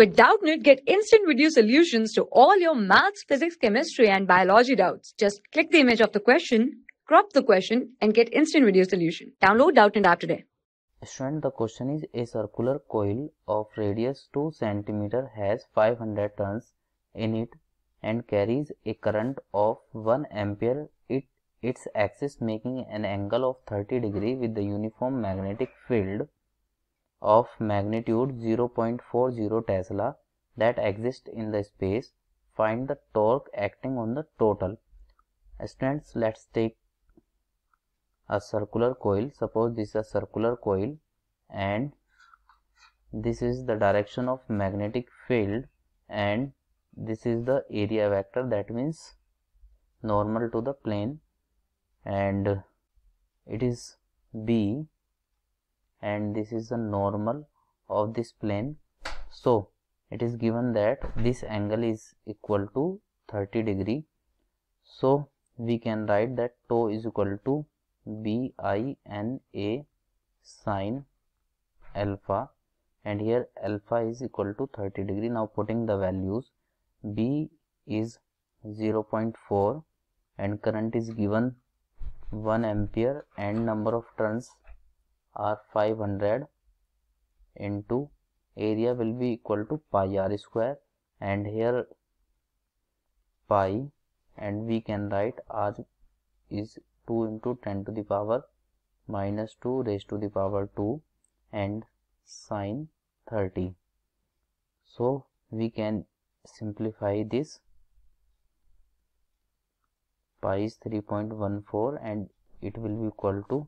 With Doubtnit, get instant video solutions to all your maths, physics, chemistry, and biology doubts. Just click the image of the question, crop the question, and get instant video solution. Download Doubtnit app today. Student, the question is a circular coil of radius 2 cm has 500 turns in it and carries a current of 1 ampere it its axis making an angle of 30 degree with the uniform magnetic field of magnitude 0.40 Tesla that exist in the space. Find the torque acting on the total. Students, let's take a circular coil. Suppose this is a circular coil and this is the direction of magnetic field and this is the area vector that means normal to the plane and it is B and this is the normal of this plane so it is given that this angle is equal to 30 degree so we can write that tau is equal to b i n a sine alpha and here alpha is equal to 30 degree now putting the values b is 0.4 and current is given 1 ampere and number of turns r 500 into area will be equal to pi r square and here pi and we can write r is 2 into 10 to the power minus 2 raised to the power 2 and sine 30 so we can simplify this pi is 3.14 and it will be equal to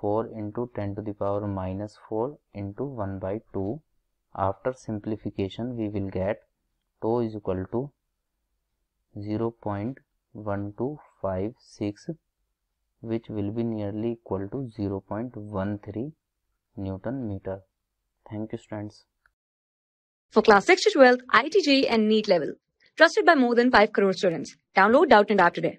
4 into 10 to the power minus 4 into 1 by 2. After simplification, we will get tau is equal to 0 0.1256 which will be nearly equal to 0 0.13 Newton meter. Thank you students. For class 6 to 12, ITG and NEET level. Trusted by more than 5 crore students. Download Doubt and App today.